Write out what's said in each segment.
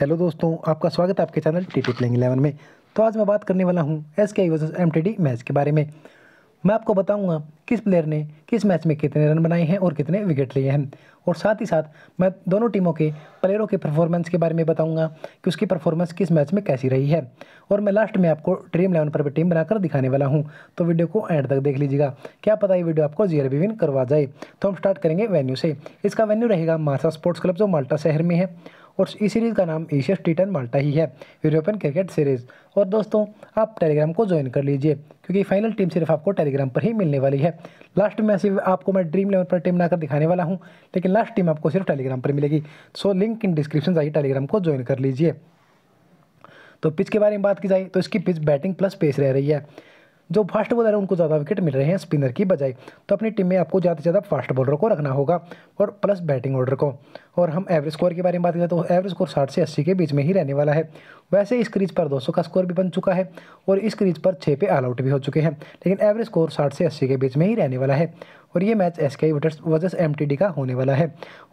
hello दोस्तों आपका स्वागत है आपके channel T T playing eleven में तो आज मैं बात करने वाला हूँ S K versus M T D match के बारे में मैं आपको बताऊँगा किस प्लेयर ने किस मैच में कितने रन बनाए हैं और कितने विकेट लिए हैं और साथ ही साथ मैं दोनों टीमों के प्लेयरों की परफॉर्मेंस के बारे में बताऊँगा कि उसकी परफॉर्मेंस किस मैच में कैसी रही है और मैं लास्ट में आपको ड्रीम इलेवन पर भी टीम बनाकर दिखाने वाला हूँ तो वीडियो को एंड तक देख लीजिएगा क्या पता ये वीडियो आपको जीअर भी करवा जाए तो हम स्टार्ट करेंगे वेन्यू से इसका वेन्यू रहेगा मासा स्पोर्ट्स क्लब जो माल्टा शहर में है और इस सीरीज़ का नाम एशियस टी टेन माल्टा ही है यूरोपियन क्रिकेट सीरीज़ और दोस्तों आप टेलीग्राम को ज्वाइन कर लीजिए क्योंकि फाइनल टीम सिर्फ आपको टेलीग्राम पर ही मिलने वाली है लास्ट में सिर्फ आपको मैं ड्रीम इलेवन पर टीम बनाकर दिखाने वाला हूँ लेकिन लास्ट टीम आपको सिर्फ टेलीग्राम पर मिलेगी सो लिंक इन डिस्क्रिप्शन जाइए टेलीग्राम को ज्वाइन कर लीजिए तो पिच के बारे में बात की जाए तो इसकी पिच बैटिंग प्लस पेस रह रही है जो फास्ट बॉलर हैं उनको ज़्यादा विकेट मिल रहे हैं स्पिनर की बजाय तो अपनी टीम में आपको ज़्यादा से ज़्यादा फास्ट बॉलर को रखना होगा और प्लस बैटिंग ऑर्डर को और हम एवरेज स्कोर के बारे में बात करें तो एवरेज स्कोर साठ से अस्सी के बीच में ही रहने वाला है वैसे इस क्रीज पर 200 का स्कोर भी बन चुका है और इस क्रीज पर छः पे ऑल आउट भी हो चुके हैं लेकिन एवरेज स्कोर साठ से अस्सी के बीच में ही रहने वाला है और ये मैच एस के वटर्स वर्जेस एम का होने वाला है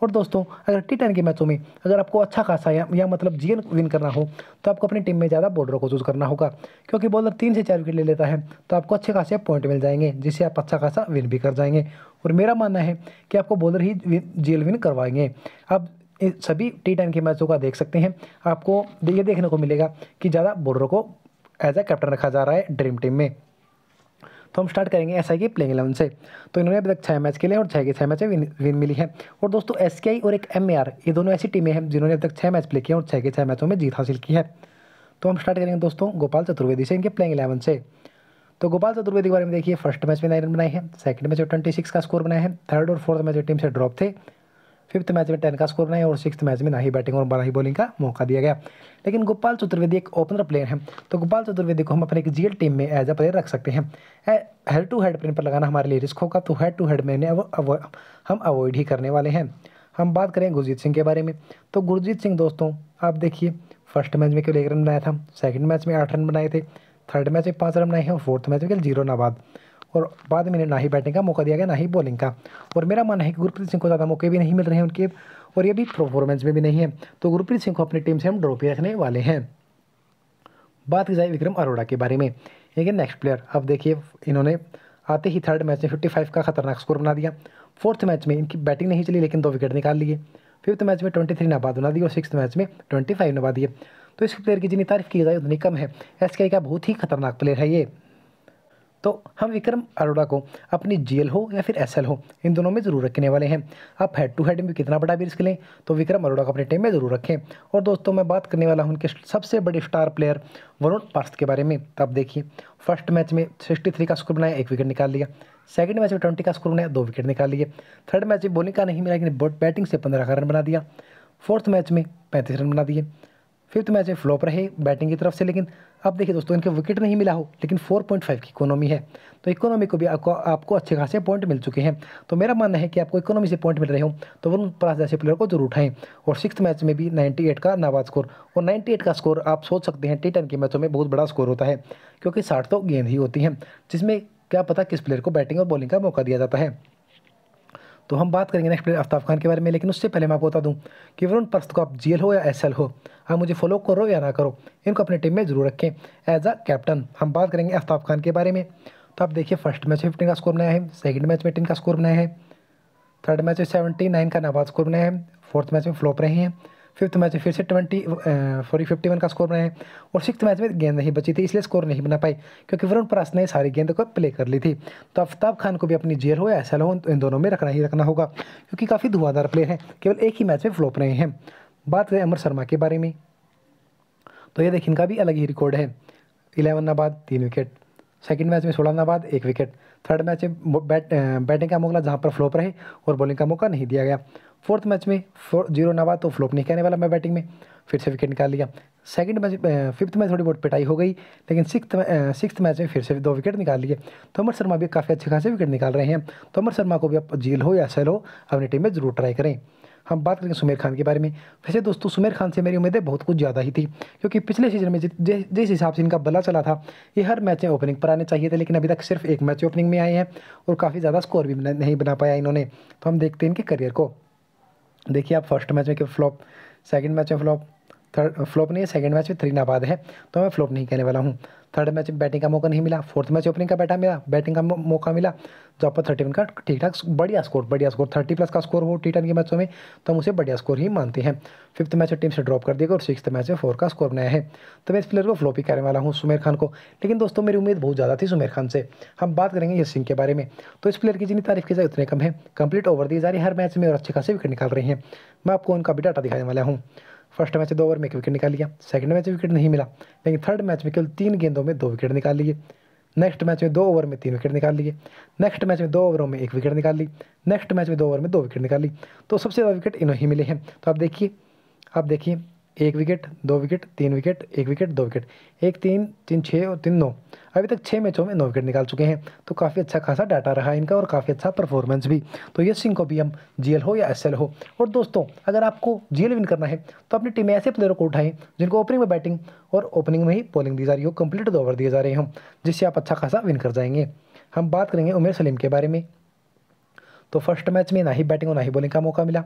और दोस्तों अगर टी के मैचों में अगर आपको अच्छा खासा या, या मतलब जीएन विन करना हो तो आपको अपनी टीम में ज़्यादा बॉलरों को चूज़ करना होगा क्योंकि बॉलर तीन से चार विकेट ले लेता है तो आपको अच्छे खासे पॉइंट मिल जाएंगे जिससे आप अच्छा खासा विन भी कर जाएंगे और मेरा मानना है कि आपको बॉलर ही जी विन करवाएंगे आप सभी टी टेन के मैचों का देख सकते हैं आपको ये देखने को मिलेगा कि ज़्यादा बॉलरों को एज ए कैप्टन रखा जा रहा है ड्रीम टीम में तो हम स्टार्ट करेंगे एस आई प्लेइंग एलेवन से तो इन्होंने अभी तक छः मैच खेले और छः के छः मैच विन, विन मिली है और दोस्तों एस और एक एम ये दोनों ऐसी टीमें हैं जिन्होंने अभी तक छः मैच प्ले किए और छः के छः मैचों में जीत हासिल की है तो हम स्टार्ट करेंगे दोस्तों गोपाल चतुर्वेदी से इनके प्लेइंग एलेवन से तो गोपाल चतुर्वेदी के बारे में देखिए फर्स्ट मैच में नाइन रन बनाए हैं सेकंड मैच में ट्वेंटी सिक्स का स्कोर बनाया है थर्ड और फोर्थ मैच में टीम से ड्रॉप थे फिफ्थ मैच में टेन का स्कोर बनाया और सिक्स मैच में ना ही बैटिंग और ना ही बॉलिंग का मौका दिया गया लेकिन गोपाल चतुर्वेदी एक ओपनर प्लेयर है तो गोपाल चतुर्वेदी को हम अपने एक जीएल टीम में एज अ प्लेयर रख सकते हैं हेड टू हेड प्लेन पर लगाना हमारे लिए रिस्क होगा तो हेड टू हेड में हम अवॉइड ही करने वाले हैं हम बात करें गुरजीत सिंह के बारे में तो गुरजीत सिंह दोस्तों आप देखिए फर्स्ट मैच में केवल एक रन बनाया था सेकंड मैच में आठ रन बनाए थे थर्ड मैच में पाँच रन बनाए हैं और फोर्थ मैच में केवल जीरो नाबाद और बाद में ना ही बैटिंग का मौका दिया गया ना ही बॉलिंग का और मेरा मानना है कि गुरप्रीत सिंह को ज़्यादा मौके भी नहीं मिल रहे हैं उनके और ये भी परफॉर्मेंस में भी नहीं है तो गुरप्रीत सिंह को अपनी टीम से हम ड्रॉप ही रखने वाले हैं बात की जाए विक्रम अरोड़ा के बारे में ये नेक्स्ट प्लेयर अब देखिए इन्होंने आते ही थर्ड मैच में फिफ्टी फाइव का खतरनाक स्कोर बना दिया फोर्थ मैच में इनकी बैटिंग नहीं चली लेकिन दो विकेट निकाल लिए फिफ्थ मैच में ट्वेंटी थ्री नाबाद बना दिए और सिक्स मैच में ट्वेंटी फाइव नबा दिए तो इस प्लेयर की जितनी तारीफ की जाए उतनी कम है एस का बहुत ही खतरनाक प्लेयर है ये तो हम विक्रम अरोड़ा को अपनी जेल हो या फिर एसएल हो इन दोनों में ज़रूर रखने वाले हैं आप हेड टू हेड में कितना बड़ा भी रिस्क लें तो विक्रम अरोड़ा को अपनी टीम में ज़रूर रखें और दोस्तों मैं बात करने वाला हूँ उनके सबसे बड़े स्टार प्लेयर वरुण पार्थ के बारे में तब देखिए फर्स्ट मैच में सिक्सटी थ्री का स्कोर बनाया एक विकेट निकाल लिया सेकंड मैच में ट्वेंटी का स्कोर बनाया दो विकेट निकाल लिए थर्ड मैच में बॉलिंग का नहीं मिला लेकिन बैटिंग से पंद्रह का रन बना दिया फोर्थ मैच में पैंतीस रन बना दिए फिफ्थ मैच में फ्लॉप रहे बैटिंग की तरफ से लेकिन अब देखिए दोस्तों इनके विकेट नहीं मिला हो लेकिन 4.5 की इकोनॉमी है तो इकोनॉमी को भी आपको आपको अच्छे खासे पॉइंट मिल चुके हैं तो मेरा मानना है कि आपको इकोनॉमी से पॉइंट मिल रहे हो तो वरुण परास जैसे प्लेयर को जरूर उठाएं और सिक्स मैच में भी नाइन्टी का नाबाद स्कोर और नाइन्टी का स्कोर आप सोच सकते हैं टी के मैचों में बहुत बड़ा स्कोर होता है क्योंकि साठ तो गेंद ही होती है जिसमें क्या पता किस प्लेयर को बैटिंग और बॉलिंग का मौका दिया जाता है तो हम बात करेंगे नेक्स्ट प्लेयर आफ्ताब खान के बारे में लेकिन उससे पहले मैं आपको बता दूँ कि वरुण परस्त को आप जी हो या एस हो आप मुझे फॉलो करो या ना करो इनको अपनी टीम में ज़रूर रखें एज अ कैप्टन हम बात करेंगे आफ्ताब खान के बारे में तो आप देखिए फर्स्ट मैच में फिफ्टीन का स्कोर बनाया है सेकेंड मैच में एटीन का स्कोर बनाया है थर्ड मैच में सेवेंटी नाइन का नाबाद स्कोर बनाया है फोर्थ मैच में फ्लॉप रहे हैं फिफ्थ मैच में फिर से ट्वेंटी सॉरी फिफ्टी वन का स्कोर बनाए और सिक्स मैच में गेंद नहीं बची थी इसलिए स्कोर नहीं बना पाई क्योंकि वरुण परास ने सारी गेंद को प्ले कर ली थी तो आफ्ताब खान को भी अपनी जेल हो या एस हो इन दोनों में रखना ही रखना होगा क्योंकि काफ़ी धुआंधार प्लेयर हैं केवल एक ही मैच में फ्लोप रहे हैं बात करें अमर शर्मा के बारे में तो ये देखिए इनका भी अलग ही रिकॉर्ड है इलेवन नाबाद तीन विकेट सेकंड मैच में सोलह नाबाद एक विकेट थर्ड मैच में बैट बैटिंग का मौका जहां पर फ्लोप रहे और बॉलिंग का मौका नहीं दिया गया फोर्थ मैच में फोर जीरो ना तो फ्लोप नहीं कहने वाला मैं बैटिंग में फिर से विकेट निकाल लिया सेकंड मैच फिफ्थ मैच थोड़ी बहुत पिटाई हो गई लेकिन सिक्स सिक्स्थ मैच में फिर से दो विकेट निकाल लिए तोमर शर्मा भी काफ़ी अच्छे खासे विकेट निकाल रहे हैं तोमर शर्मा को भी आप जील हो या सेल हो अपनी टीम में ज़रूर ट्राई करें हम बात करेंगे सुमेर खान के बारे में वैसे दोस्तों सुमेर खान से मेरी उम्मीदें बहुत कुछ ज़्यादा ही थी क्योंकि पिछले सीजन में जिस हिसाब से इनका बला चला था ये हर मैच में ओपनिंग पर आने चाहिए थे लेकिन अभी तक सिर्फ एक मैच ओपनिंग में आए हैं और काफ़ी ज़्यादा स्कोर भी नहीं बना पाया इन्होंने तो हम देखते हैं इनके करियर को देखिए आप फर्स्ट मैच में क्यों फ्लॉप सेकंड मैच में फ्लॉप थर्ड फ्लॉप नहीं है सेकंड मैच में थ्री नाबाद है तो मैं फ्लॉप नहीं कहने वाला हूँ थर्ड मैच में बैटिंग का मौका नहीं मिला फोर्थ मैच ओपनिंग का बैटा मिला बैटिंग का मौका मिला तो आपको थर्टी वन का ठीक ठाक बढ़िया स्कोर बढ़िया स्कोर थर्टी प्लस का स्कोर हो टी टेन के मैचों में तो हम उसे बढ़िया स्कोर ही मानते हैं फिफ्थ मैच में टीम से ड्रॉप कर देगा और सिक्स मैच में फोर का स्कोर बनाया है तो मैं इस प्लेयर को फ्लॉप ही करने वाला हूँ सुमेर खान को लेकिन दोस्तों मेरी उम्मीद बहुत ज़्यादा थी सुमेर खान से हम बात करेंगे यश सिंह के बारे में तो इस प्लेयर की जितनी तारीफ की जाए उतने कम है कंप्लीट ओवर दी जा रही हर मैच में और अच्छे खासे विकेट निकाल रही हैं मैं आपको उनका भी डाटा दिखाने वाला हूँ फर्स्ट मैच दो ओवर में एक विकेट निकाल लिया सेकंड मैच विकेट नहीं मिला लेकिन थर्ड मैच में केवल तीन गेंदों में दो विकेट निकाल लिए नेक्स्ट मैच में दो ओवर में तीन विकेट निकाल लिए नेक्स्ट मैच में दो ओवरों में एक विकेट निकाल ली नेक्स्ट मैच में दो ओवर में दो विकेट निकाल ली तो सबसे ज़्यादा विकेट इन्हों ही मिले हैं तो आप देखिए आप देखिए एक विकेट दो विकेट तीन विकेट एक विकेट दो विकेट एक तीन तीन छः और तीन नौ अभी तक छः मैचों में नौ विकेट निकाल चुके हैं तो काफ़ी अच्छा खासा डाटा रहा इनका और काफ़ी अच्छा परफॉर्मेंस भी तो ये सिंह को भी हम जी हो या एस हो और दोस्तों अगर आपको जी विन करना है तो अपनी टीम में ऐसे प्लेयरों को उठाएं जिनको ओपनिंग में बैटिंग और ओपनिंग में ही बॉलिंग दी जा रही हो कम्प्लीट ओवर दिए जा रहे हों जिससे आप अच्छा खासा विन कर जाएंगे हम बात करेंगे उमेर सलीम के बारे में तो फर्स्ट मैच में ना ही बैटिंग और ना ही बॉलिंग का मौका मिला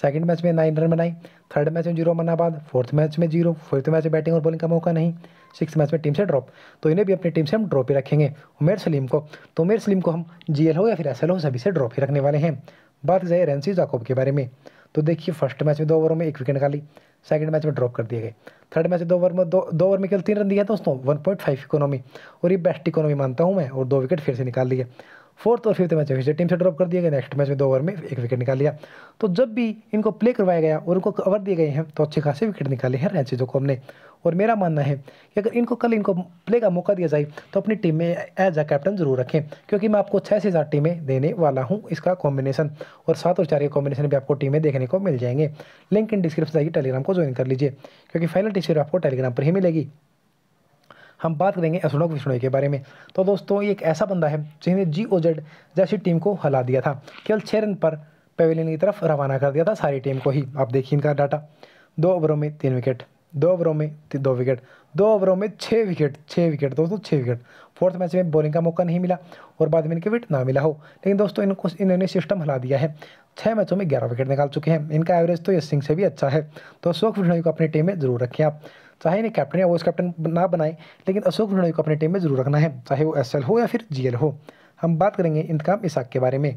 सेकंड मैच में नाइन रन बनाई थर्ड मैच में जीरो रन बाद फोर्थ मैच में जीरो फिफ्थ मैच में बैटिंग और बॉलिंग का मौका नहीं सिक्स मैच में टीम से ड्रॉप तो इन्हें भी अपनी टीम से हम ड्रॉप ही रखेंगे उमेर सलीम को तो उमेर सलीम को हम जी हो या फिर एस हो सभी से ड्रॉप ही रखने वाले हैं बात जाए रेंसी जाकोब के बारे में तो देखिए फर्स्ट मैच में दो ओवरों में एक विकेट निकाली सेकंड मैच में ड्रॉप कर दिए गए थर्ड मैच में दो ओवर में दो दो ओवर में केवल तीन रन दिया दोस्तों वन पॉइंट फाइव इकोनॉमी और ये बेस्ट इकोनॉमी मानता हूँ मैं और दो विकेट फिर से निकाल लिए फोर्थ और फिफ्थ मैच में फिर टीम से ड्रॉप कर दिया गया नेक्स्ट मैच में दो ओवर में एक विकेट निकाल लिया तो जब भी इनको प्ले करवाया गया और उनको कवर दिए गए हैं तो अच्छे खासे विकेट निकाले हैं रैंची को हमने और मेरा मानना है कि अगर इनको कल इनको प्ले का मौका दिया जाए तो अपनी टीम में एज अ कैप्टन जरूर रखें क्योंकि मैं आपको छः से सात टीमें देने वाला हूँ इसका कॉम्बिनेशन और सात और चार के कॉम्बिनेशन भी आपको टीमें देखने को मिल जाएंगे लिंक इन डिस्क्रिप्शन जाइए टेलीग्राम को ज्वाइन कर लीजिए क्योंकि फाइनल टीचर आपको टेलीग्राम पर ही मिलेगी हम बात करेंगे अशोक विष्णोई के बारे में तो दोस्तों ये एक ऐसा बंदा है जिसने जी ओ जेड जैसी टीम को हला दिया था केवल छः रन पर पेविलियन की तरफ रवाना कर दिया था सारी टीम को ही आप देखिए इनका डाटा दो ओवरों में तीन विकेट दो ओवरों में दो विकेट दो ओवरों में छः विकेट छः विकेट दोस्तों छः विकेट फोर्थ मैच में बॉलिंग का मौका नहीं मिला और बाद में इनके विकेट ना मिला हो लेकिन दोस्तों इनको इन्होंने सिस्टम हला दिया है छः मैचों में ग्यारह विकेट निकाल चुके हैं इनका एवरेज तो यश सिंह से भी अच्छा है तो अशोक विष्णोई को अपनी टीम में जरूर रखें आप चाहे इन्हें कैप्टन या वाइस कैप्टन ना बनाए लेकिन अशोक लुणाई को अपनी टीम में ज़रूर रखना है चाहे वो एस हो या फिर जी हो हम बात करेंगे इंतकाम इसाक के बारे में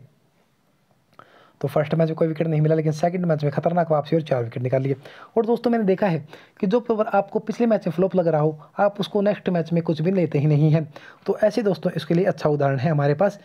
तो फर्स्ट मैच में कोई विकेट नहीं मिला लेकिन सेकंड मैच में खतरनाक वापसी और चार विकेट निकाल लिए और दोस्तों मैंने देखा है कि जो प्लेयर आपको पिछले मैच में फ्लॉप लग रहा हो आप उसको नेक्स्ट मैच में कुछ भी लेते ही नहीं है तो ऐसे दोस्तों इसके लिए अच्छा उदाहरण है हमारे पास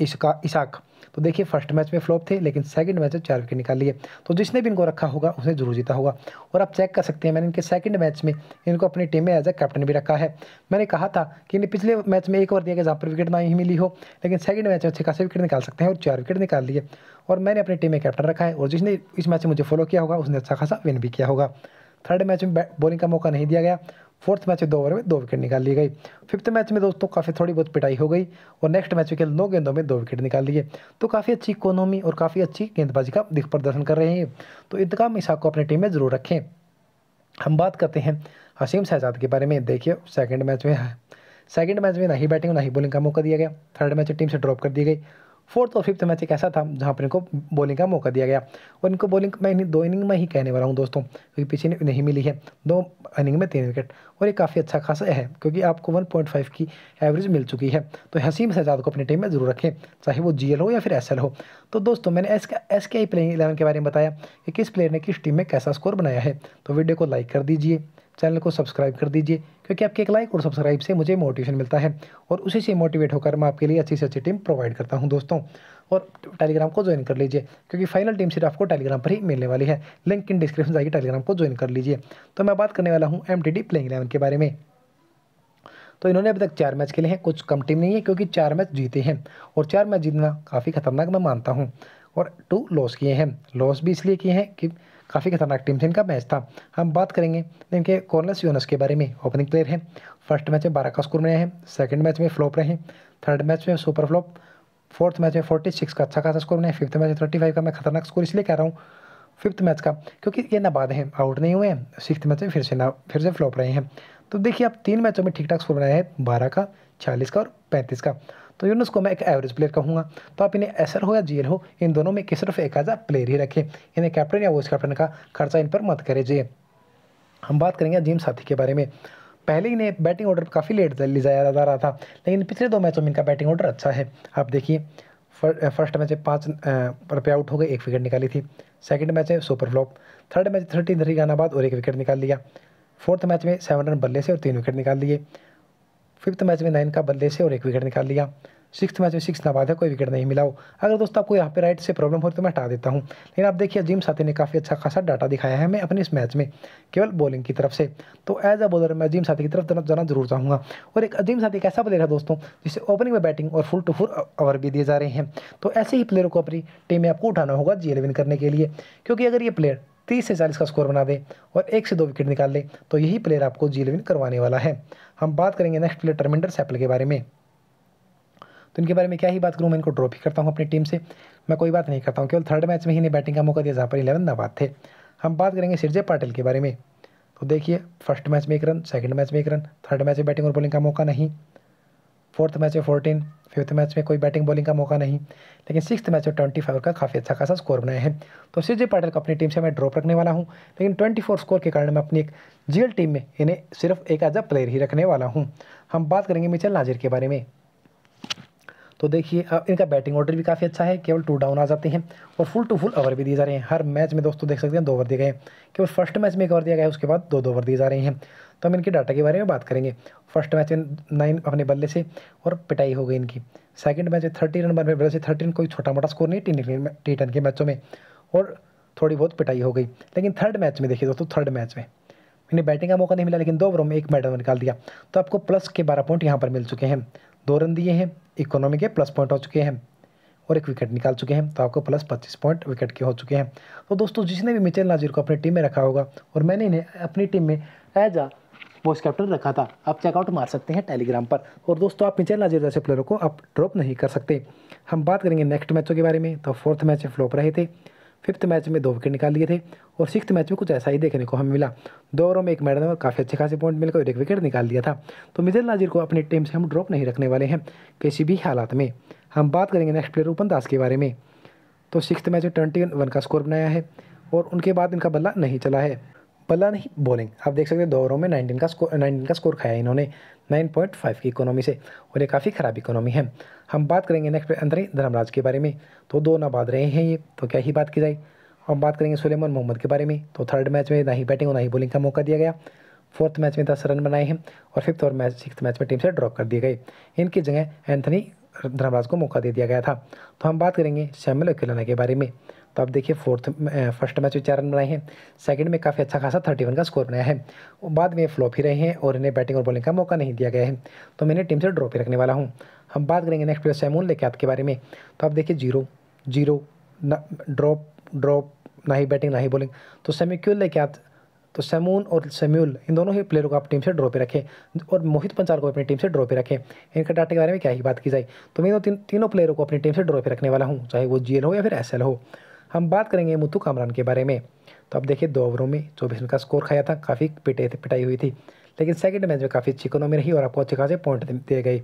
इसका इसाक तो देखिए फर्स्ट मैच में फ्लॉप थे लेकिन सेकंड मैच में चार विकेट निकाल लिए तो जिसने भी इनको रखा होगा उसने जरूर जीता होगा और आप चेक कर सकते हैं मैंने इनके सेकंड मैच में इनको अपनी टीम में एज ए कैप्टन भी रखा है मैंने कहा था कि इन्हें पिछले मैच में एक ओवर दिया गया जहाँ पर विकेट ना ही मिली हो लेकिन सेकंड मैच में अच्छे खासे विकेट निकाल सकते हैं और चार विकेट निकाल लिए और मैंने अपनी टीम में कैप्टन रखा है और जिसने इस मैच में मुझे फॉलो किया होगा उसने अच्छा खासा विन भी किया होगा थर्ड मैच में बॉलिंग का मौका नहीं दिया गया फोर्थ मैच में दो ओवर में दो विकेट निकाल ली गई फिफ्थ मैच में दोस्तों काफ़ी थोड़ी बहुत पिटाई हो गई और नेक्स्ट मैच में खेल नौ गेंदों में दो विकेट निकाल लिए तो काफ़ी अच्छी इकोनॉमी और काफ़ी अच्छी गेंदबाजी का दिख प्रदर्शन कर रहे हैं तो इंतकाम इसाक को अपनी टीम में ज़रूर रखें हम बात करते हैं हसीम शहजाद के बारे में देखिए सेकेंड मैच में सेकेंड मैच में ना ही बैटिंग ना ही बॉलिंग का मौका दिया गया थर्ड मैच टीम से ड्रॉप कर दी गई फोर्थ और फिफ्थ मैच एक ऐसा था जहाँ पर इनको बॉलिंग का मौका दिया गया और इनको बॉलिंग मैं इन्हीं दो इनिंग में ही कहने वाला हूँ दोस्तों क्योंकि पीछे नहीं मिली है दो इनिंग में तीन विकेट और ये काफ़ी अच्छा खासा है क्योंकि आपको 1.5 की एवरेज मिल चुकी है तो हसीम शहजाद को अपनी टीम में ज़रूर रखें चाहे वो जी हो या फिर एस हो तो दोस्तों मैंने एस के एस के आई प्लेइंग इलेवन के बारे में बताया कि किस प्लेयर ने किस टीम में कैसा स्कोर बनाया है तो वीडियो को लाइक कर दीजिए चैनल को सब्सक्राइब कर दीजिए क्योंकि आपके एक लाइक और सब्सक्राइब से मुझे मोटिवेशन मिलता है और उसी से मोटिवेट होकर मैं आपके लिए अच्छी से अच्छी टीम प्रोवाइड करता हूँ दोस्तों और टेलीग्राम को ज्वाइन कर लीजिए क्योंकि फाइनल टीम सिर्फ आपको टेलीग्राम पर ही मिलने वाली है लिंक इन डिस्क्रिप्शन जाइए टेलीग्राम को ज्वाइन कर लीजिए तो मैं बात करने वाला हूँ एम प्लेइंग इलेवन के बारे में तो इन्होंने अभी तक चार मैच खेले हैं कुछ कम टीम नहीं है क्योंकि चार मैच जीते हैं और चार मैच जीतना काफ़ी खतरनाक मैं मानता हूँ और टू लॉस किए हैं लॉस भी इसलिए किए हैं कि काफ़ी खतरनाक टीम थी इनका मैच था हम बात करेंगे इनके कॉर्नस यूनस के बारे में ओपनिंग प्लेयर हैं फर्स्ट मैच में बारह का स्कोर मिले हैं सेकेंड मैच में फ्लॉप रहे हैं थर्ड मैच में सुपर फ्लॉप फोर्थ मैच में फोर्टी सिक्स का अच्छा खासा स्कोर बनाए फिफ्थ मैच में थर्टी फाइव का मैं खतरनाक स्कोर इसलिए कह रहा हूँ फिफ्थ मैच का क्योंकि ये नाबाद हैं आउट नहीं हुए हैं सिक्स मैच में फिर से ना फिर से फ्लॉप रहे हैं तो देखिए आप तीन मैचों में ठीक ठाक स्कोर बनाए हैं बारह का चालीस का और पैंतीस का तो यूनुस को मैं एक एवरेज प्लेयर कहूँगा तो आप इन्हें एसर हो या जीएल हो इन दोनों में सिर्फ एक आधा प्लेयर ही रखें इन्हें कैप्टन या वाइस कैप्टन का खर्चा इन पर मत करेजिए हम बात करेंगे जिम साथी के बारे में पहले इन्हें बैटिंग ऑर्डर काफ़ी लेट ले जाया जा रहा था लेकिन पिछले दो मैचों में इनका बैटिंग ऑर्डर अच्छा है आप देखिए फर्स्ट मैच में पाँच रुपये आउट हो गए एक विकेट निकाली थी सेकंड मैच में super flop third match thirteen three गाना बाद और एक विकेट निकाल लिया फोर्थ मैच में सेवन रन बल्ले से और तीन विकेट निकाल लिए फिफ्थ मैच में नाइन का बल्ले से और एक विकेट निकाल लिया सिक्स मैच में सिक्स नाबाद है कोई विकेट नहीं मिला हो अगर दोस्तों आपको यहाँ पे राइट से प्रॉब्लम हो तो मैं हटा देता हूँ लेकिन आप देखिए जिम साथी ने काफ़ी अच्छा खासा डाटा दिखाया है मैं अपने इस मैच में केवल बॉलिंग की तरफ से तो एज अ बॉलर मैं जिम साथी की तरफ जाना जरूर चाहूँगा और एक अजीम साथी एक ऐसा प्लेयर है दोस्तों जिसे ओपनिंग में बैटिंग और फुल टू फुल ओवर भी दिए जा रहे हैं तो ऐसे ही प्लेयर को अपनी टीम में आपको उठाना होगा जी करने के लिए क्योंकि अगर ये प्लेयर तीस से चालीस का स्कोर बना दे और एक से दो विकेट निकाल ले तो यही प्लेयर आपको जी इलेवन करवाने वाला है हम बात करेंगे नेक्स्ट प्लेयर टर्मिंडर सैपल के बारे में तो इनके बारे में क्या ही बात करूँ मैं इनको ड्रॉप ही करता हूँ अपनी टीम से मैं कोई बात नहीं करता हूँ केवल थर्ड मैच में ही इन्हें बैटिंग का मौका दिया जहाँ पर इलेवन नाबाद थे हम बात करेंगे सिरजय पाटिल के बारे में तो देखिए फर्स्ट मैच में एक रन सेकंड मैच में एक रन थर्ड मैच में बैटिंग और बॉलिंग का मौका नहीं फोर्थ मैच में फोर्टीन फिफ्थ मैच में कोई बैटिंग बॉलिंग का मौका नहीं लेकिन सिक्स मैच में ट्वेंटी फाइव का काफ़ी अच्छा खासा स्कोर बनाया है तो सीजे पाटिल को अपनी टीम से मैं ड्रॉप रखने वाला हूँ लेकिन ट्वेंटी फोर स्कोर के कारण मैं अपनी एक जीएल टीम में इन्हें सिर्फ एक एज अ प्लेयर ही रखने वाला हूँ हम बात करेंगे मिचल नाजिर के बारे में तो देखिए इनका बैटिंग ऑर्डर भी काफ़ी अच्छा है केवल टू डाउन आ जाते हैं और फुल टू फुल ओवर भी दिए जा रहे हैं हर मैच में दोस्तों देख सकते हैं दो ओवर दिए गए केवल फर्स्ट मैच में एक ओवर दिया गया उसके बाद दो दो ओवर दिए जा रहे हैं तो हम इनके डाटा के बारे में बात करेंगे फर्स्ट मैच में नाइन अपने बल्ले से और पिटाई हो गई इनकी सेकेंड मैच में थर्टी रन अपने बल्ले से थर्टी रन कोई छोटा मोटा स्कोर नहीं टी टी टेन के मैचों में और थोड़ी बहुत पिटाई हो गई लेकिन थर्ड मैच में देखिए दोस्तों थर्ड मैच में इन्हें बैटिंग का मौका नहीं मिला लेकिन दो ओवरों में एक मेडल निकाल दिया तो आपको प्लस के बारह पॉइंट यहाँ पर मिल चुके हैं दो रन दिए हैं इकोनॉमी के प्लस पॉइंट हो चुके हैं और एक विकेट निकाल चुके हैं तो आपको प्लस पच्चीस पॉइंट विकेट के हो चुके हैं तो दोस्तों जिसने भी मिचेल नाजिर को अपनी टीम में रखा होगा और मैंने इन्हें अपनी टीम में एज आ वॉइस कैप्टन रखा था आप चेकआउट मार सकते हैं टेलीग्राम पर और दोस्तों आप मिचेल नाजिर जैसे प्लेयरों को आप ड्रॉप नहीं कर सकते हम बात करेंगे नेक्स्ट मैचों के बारे में तो फोर्थ मैच फ्लॉप रहे थे फिफ्थ मैच में दो विकेट निकाल लिए थे और सिक्स मैच में कुछ ऐसा ही देखने को हमें मिला दो ओवरों में एक मैडम और काफ़ी अच्छे खासे पॉइंट मिलकर एक विकेट निकाल दिया था तो मिजल नाजिर को अपनी टीम से हम ड्रॉप नहीं रखने वाले हैं किसी भी हालात में हम बात करेंगे नेक्स्ट प्लेयर रूपन दास के बारे में तो सिक्स मैच में ट्वेंटी वन का स्कोर बनाया है और उनके बाद इनका बल्ला नहीं चला है पल्ला नहीं बॉलिंग आप देख सकते हैं दो ओवरों में नाइनटीन का स्कोर नाइनटीन का स्कोर खाया इन्होंने नाइन पॉइंट फाइव की इकोनॉमी से और ये काफ़ी ख़राब इकोनॉमी है हम बात करेंगे नेक्स्ट अंदर ही धर्मराज के बारे में तो दो ना रहे हैं ये तो क्या ही बात की जाए हम बात करेंगे सुलेमान मोहम्मद के बारे में तो थर्ड मैच में ना ही बैटिंग और ना ही बॉलिंग का मौका दिया गया फोर्थ मैच में दस रन बनाए हैं और फिफ्थ और मैच सिक्स मैच में टीम से ड्रॉप कर दिए गए इनकी जगह एंथनी धर्मराज को मौका दे दिया गया था तो हम बात करेंगे सैमुल अकेलाना के बारे में तो आप देखिए फोर्थ फर्स्ट मैच में चार रन बनाए हैं सेकंड में काफ़ी अच्छा खासा थर्टी वन का स्कोर बनाया है बाद में फ्लॉप ही रहे हैं और इन्हें बैटिंग और बॉलिंग का मौका नहीं दिया गया है तो मैंने टीम से ड्रॉप ही रखने वाला हूँ हम बात करेंगे नेक्स्ट प्लेयर सैमून लेके के बारे में तो आप देखिए जीरो जीरो ड्रॉप ड्रॉप ना ही बैटिंग ना ही बॉलिंग तो लेके आते तो सैमून और सेम्यूल इन दोनों ही प्लेयरों को आप टीम से ड्रॉ पे रखें और मोहित पंचाल को अपनी टीम से ड्रॉ पे रखें इनके डाटा के बारे में क्या ही बात की जाए तो मैं तीन तीनों प्लेयरों को अपनी टीम से ड्रॉ पे रखने वाला हूँ चाहे वो जी हो या फिर एस हो हम बात करेंगे मुथु कामरान के बारे में तो अब देखिए दो ओवरों में चौबीस रन का स्कोर खाया था काफ़ी पिटे पिटाई हुई थी लेकिन सेकंड मैच में काफ़ी अच्छी में रही और आपको अच्छे खासे पॉइंट दिए गए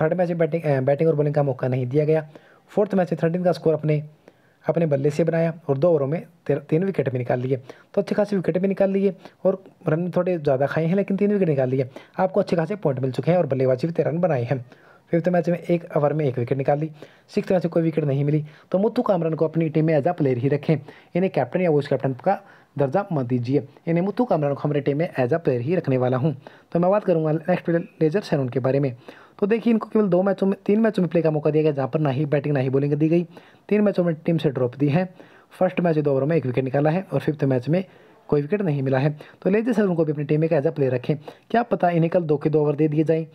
थर्ड मैच में बैटिंग बैटिंग और बॉलिंग का मौका नहीं दिया गया फोर्थ मैच में थर्टीन का स्कोर अपने अपने बल्ले से बनाया और दो ओवरों में तीन विकेट भी निकाल लिए तो अच्छे खासे विकेट भी निकाल लिए और रन थोड़े ज़्यादा खाए हैं लेकिन तीन विकेट निकाल लिए आपको अच्छे खासे पॉइंट मिल चुके हैं और बल्लेबाजी भी तेरह रन बनाए हैं फिफ्थ तो मैच में एक ओवर में एक विकेट निकाल ली सिक्स मैच में कोई विकेट नहीं मिली तो मुत्तू कामरन को अपनी टीम में एज अ प्लेयर ही रखें इन्हें कैप्टन या वाइस कैप्टन का दर्जा मत दीजिए इन्हें मुत्तू कामरान को हमारी टीम में एज अ प्लेयर ही रखने वाला हूँ तो मैं बात करूँगा नेक्स्ट प्लेयर लेजर सैनून के बारे में तो देखिए इनको केवल दो मैचों में तीन मैचों में प्ले का मौका दिया गया जहाँ पर ना ही बैटिंग ना ही बॉलिंग दी गई तीन मैचों में टीम से ड्रॉप दी है फर्स्ट मैच दो ओवर में एक विकेट निकाला है और फिफ्थ मैच में कोई विकेट नहीं मिला है तो लेजर सैनून को भी अपनी टीम में एज अ प्लेयर रखें क्या पता इन्हें कल दो के दो ओवर दे दिए जाएँ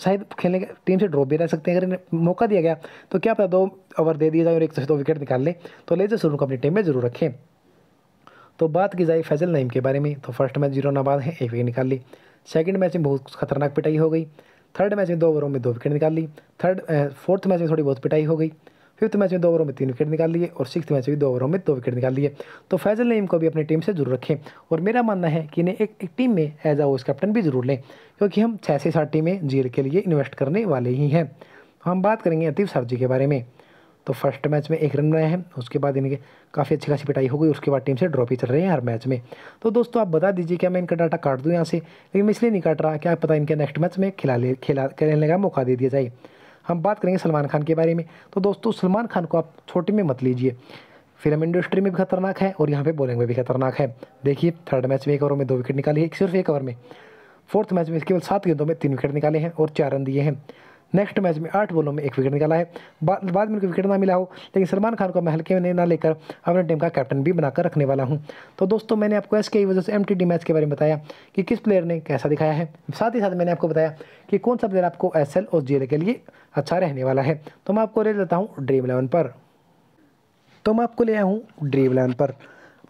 शायद खेलने के टीम से ड्रॉप भी रह सकते हैं अगर इन्हें मौका दिया गया तो क्या पता दो ओवर दे दिए जाए और एक से दो विकेट निकाल लें तो लेजर सुरू को अपनी टीम में ज़रूर रखें तो बात की जाए फैजल नईम के बारे में तो फर्स्ट मैच जीरो नाबाद है एक विकेट निकाल ली सेकेंड मैच में बहुत खतरनाक पिटाई हो गई थर्ड मैच में दो ओवरों में दो विकेट निकाल ली थर्ड फोर्थ मैच में थोड़ी बहुत पिटाई हो गई फिफ्थ तो मैच में दो ओवरों में तीन विकेट निकाल लिए और सिक्स मैच में दो ओवरों में दो विकेट निकाल लिए तो फैजल नईम को भी अपनी टीम से जरूर रखें और मेरा मानना है कि इन्हें एक, एक टीम में एज अ वाइस कैप्टन भी जरूर लें क्योंकि हम छः से सात टीमें जीर के लिए इन्वेस्ट करने वाले ही हैं तो हम बात करेंगे अतीफ सर जी के बारे में तो फर्स्ट मैच में एक रन बनाए हैं उसके बाद इनके काफ़ी अच्छी खासी पिटाई हो गई उसके बाद टीम से ड्रॉप ही चल रहे हैं हर मैच में तो दोस्तों आप बता दीजिए क्या मैं इनका डाटा काट दूँ यहाँ से लेकिन मैं इसलिए नहीं काट रहा क्या पता इनके नेक्स्ट मैच में खिला ले खिला खेलने का मौका दे दिया जाए हम बात करेंगे सलमान खान के बारे में तो दोस्तों सलमान खान को आप छोटे में मत लीजिए फिल्म इंडस्ट्री में भी खतरनाक है और यहाँ पे बॉलिंग में भी खतरनाक है देखिए थर्ड मैच में एक ओवर में दो विकेट निकाले हैं सिर्फ एक ओवर में फोर्थ मैच में केवल सात गेंदों में तीन विकेट निकाले हैं और चार रन दिए हैं नेक्स्ट मैच में आठ बॉलों में एक विकेट निकाला है बा, बाद में उनको विकेट ना मिला हो लेकिन सलमान खान को मैं हल्के में ना लेकर अपने टीम का कैप्टन भी बनाकर रखने वाला हूँ तो दोस्तों मैंने आपको एस की वजह से एम मैच के बारे में बताया कि किस प्लेयर ने कैसा दिखाया है साथ ही साथ मैंने आपको बताया कि कौन सा प्लेयर आपको एस और जी के लिए अच्छा रहने वाला है तो मैं आपको रेट देता हूँ ड्रीम इलेवन पर तो मैं आपको ले आया हूँ ड्रीम इलेवन पर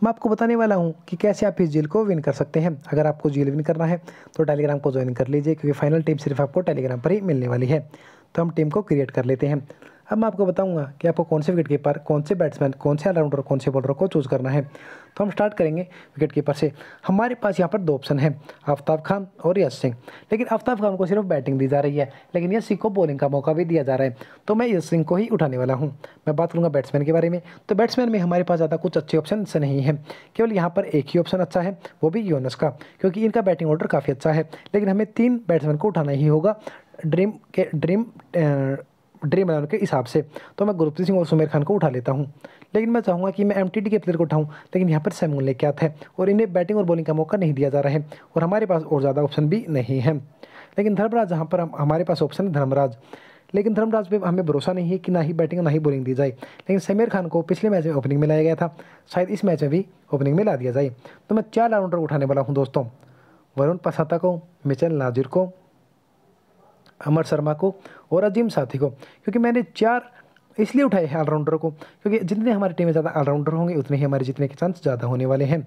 मैं आपको बताने वाला हूँ कि कैसे आप इस जेल को विन कर सकते हैं अगर आपको जेल विन करना है तो टेलीग्राम को ज्वाइन कर लीजिए क्योंकि फाइनल टीम सिर्फ आपको टेलीग्राम पर ही मिलने वाली है तो हम टीम को क्रिएट कर लेते हैं अब मैं आपको बताऊंगा कि आपको कौन से विकेट कीपर कौन से बैट्समैन कौन से ऑलराउंडर कौन से बॉलर को चूज़ करना है तो हम स्टार्ट करेंगे विकेट कीपर से हमारे पास यहाँ पर दो ऑप्शन है आफ्ताब खान और यश सिंह लेकिन आफ्ताब खान को सिर्फ बैटिंग दी जा रही है लेकिन यश सिंह को बॉलिंग का मौका भी दिया जा रहा है तो मैं यश सिंह को ही उठाने वाला हूँ मैं बात करूँगा बैट्समैन के बारे में तो बैट्समैन में हमारे पास ज़्यादा कुछ अच्छे ऑप्शन से नहीं है केवल यहाँ पर एक ही ऑप्शन अच्छा है वो भी योनस का क्योंकि इनका बैटिंग ऑर्डर काफ़ी अच्छा है लेकिन हमें तीन बैट्समैन को उठाना ही होगा ड्रीम के ड्रीम ड्रीम इलेवन के हिसाब से तो मैं गुरप्रीत सिंह और सुमेर खान को उठा लेता हूँ लेकिन मैं चाहूँगा कि मैं एम के प्लेयर को उठाऊँ लेकिन यहाँ पर सैमुल ने क्या है और इन्हें बैटिंग और बॉलिंग का मौका नहीं दिया जा रहा है और हमारे पास और ज़्यादा ऑप्शन भी नहीं है लेकिन धर्मराज जहाँ पर हमारे पास ऑप्शन है धर्मराज लेकिन धर्मराज पे हमें भरोसा नहीं है कि ना ही बैटिंग ना ही बॉलिंग दी जाए लेकिन समीर खान को पिछले मैच में ओपनिंग में लाया गया था शायद इस मैच में भी ओपनिंग में ला दिया जाए तो मैं चार राउंडर उठाने वाला हूँ दोस्तों वरुण पसाता को मिचल नाजिर को अमर शर्मा को और अजीम साथी को क्योंकि मैंने चार इसलिए उठाए हैं ऑलराउंडर को क्योंकि जितने हमारी टीम में ज़्यादा ऑलराउंडर होंगे उतने ही हमारे जीतने के चांस ज़्यादा होने वाले हैं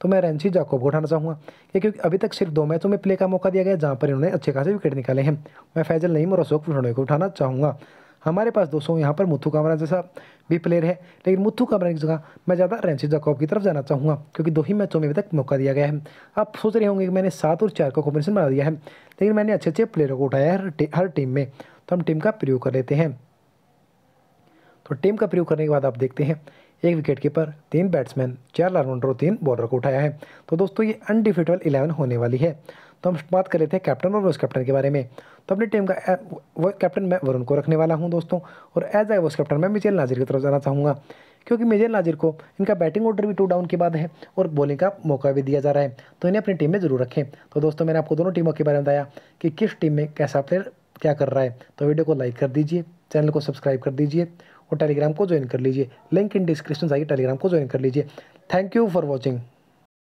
तो मैं रेंसी जाको को उठाना चाहूँगा क्योंकि अभी तक सिर्फ दो मैचों में प्ले का मौका दिया गया जहाँ पर इन्होंने अच्छे खासे विकेट निकाले हैं मैं फैजल नईम और अशोक फिरोड़े को उठाना चाहूँगा हमारे पास दोस्तों यहाँ पर मुथू कामरान जैसा भी प्लेयर है लेकिन मुथू कामरान की जगह मैं ज़्यादा रेंसी जकॉब की तरफ जाना चाहूँगा क्योंकि दो ही मैचों में अभी तक मौका दिया गया है आप सोच रहे होंगे कि मैंने सात और चार का कॉम्बिनेशन बना दिया है लेकिन मैंने अच्छे अच्छे प्लेयरों को उठाया है हर, हर टीम में तो हम टीम का प्रयोग कर लेते हैं तो टीम का प्रयोग करने के बाद आप देखते हैं एक विकेट कीपर तीन बैट्समैन चार ऑलराउंडर और तीन बॉलर को उठाया है तो दोस्तों ये अनडिफिटेबल इलेवन होने वाली है तो हम बात कर लेते हैं कैप्टन और वाइस कैप्टन के बारे में तो अपनी टीम का वो कैप्टन मैं वरुण को रखने वाला हूँ दोस्तों और एज ए वाइस कैप्टन मैं मिजेल नाजिर की तरफ जाना चाहूँगा क्योंकि मिजेल नाजिर को इनका बैटिंग ऑर्डर भी टू डाउन के बाद है और बॉलिंग का मौका भी दिया जा रहा है तो इन्हें अपनी टीम में ज़रूर रखें तो दोस्तों मैंने आपको दोनों टीमों के बारे में बताया कि किस टीम में कैसा प्लेयर क्या कर रहा है तो वीडियो को लाइक कर दीजिए चैनल को सब्सक्राइब कर दीजिए और टेलीग्राम को ज्वाइन कर लीजिए लिंक इन डिस्क्रिप्शन आइए टेलीग्राम को ज्वाइन कर लीजिए थैंक यू फॉर वॉचिंग